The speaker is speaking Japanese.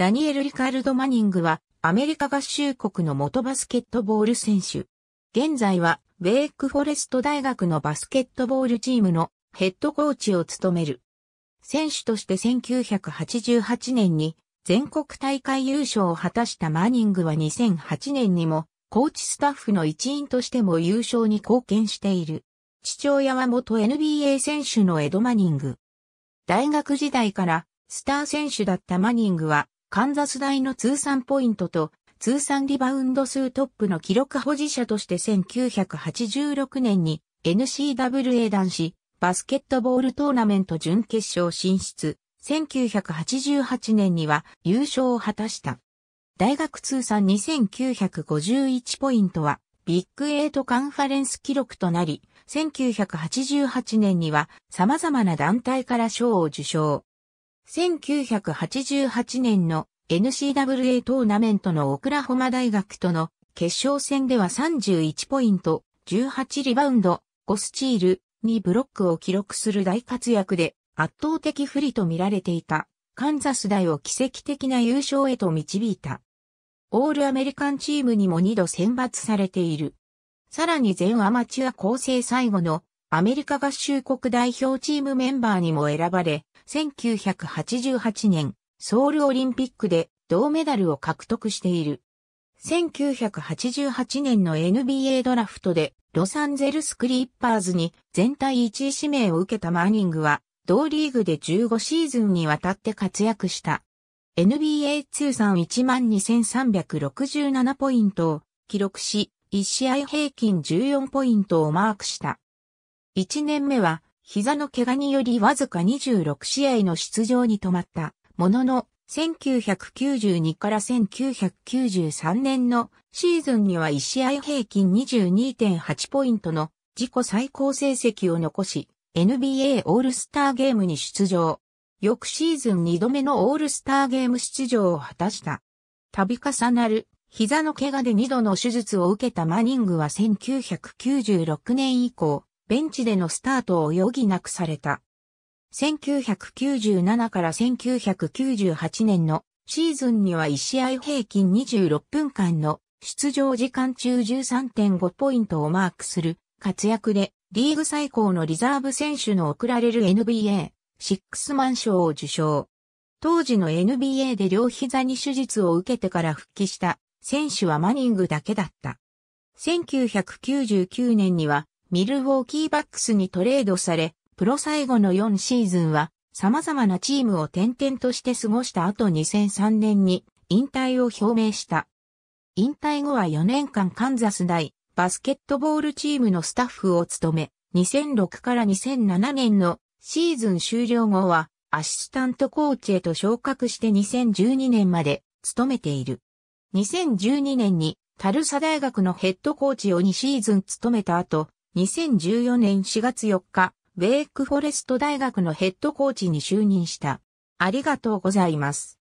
ダニエル・リカルド・マニングは、アメリカ合衆国の元バスケットボール選手。現在は、ウェイクフォレスト大学のバスケットボールチームのヘッドコーチを務める。選手として1988年に全国大会優勝を果たしたマニングは2008年にもコーチスタッフの一員としても優勝に貢献している。父親は元 NBA 選手のエド・マニング。大学時代からスター選手だったマニングはカンザス大の通算ポイントと通算リバウンド数トップの記録保持者として1986年に n c w a 男子バスケットボールトーナメント準決勝進出、1988年には優勝を果たした。大学通算2951ポイントはビッグ8カンファレンス記録となり、1988年には様々な団体から賞を受賞。1988年の n c w a トーナメントのオクラホマ大学との決勝戦では31ポイント、18リバウンド、5スチール、2ブロックを記録する大活躍で圧倒的不利と見られていたカンザス大を奇跡的な優勝へと導いた。オールアメリカンチームにも2度選抜されている。さらに全アマチュア構成最後のアメリカ合衆国代表チームメンバーにも選ばれ、1988年、ソウルオリンピックで銅メダルを獲得している。1988年の NBA ドラフトでロサンゼルスクリッパーズに全体1位指名を受けたマーニングは同リーグで15シーズンにわたって活躍した。NBA 通算12,367ポイントを記録し、1試合平均14ポイントをマークした。1年目は膝の怪我によりわずか26試合の出場に止まった、ものの、1992から1993年のシーズンには1試合平均22.8ポイントの自己最高成績を残し、NBA オールスターゲームに出場。翌シーズン2度目のオールスターゲーム出場を果たした。度重なる膝の怪我で2度の手術を受けたマニングは1996年以降、ベンチでのスタートを余儀なくされた。1997から1998年のシーズンには1試合平均26分間の出場時間中13.5ポイントをマークする活躍でリーグ最高のリザーブ選手の贈られる NBA シックスマン賞を受賞。当時の NBA で両膝に手術を受けてから復帰した選手はマニングだけだった。1999年にはミルウォーキーバックスにトレードされ、プロ最後の4シーズンは様々なチームを転々として過ごした後2003年に引退を表明した。引退後は4年間カンザス大バスケットボールチームのスタッフを務め、2006から2007年のシーズン終了後はアシスタントコーチへと昇格して2012年まで務めている。2012年にタルサ大学のヘッドコーチを2シーズン務めた後、2014年4月4日、ウェイクフォレスト大学のヘッドコーチに就任した。ありがとうございます。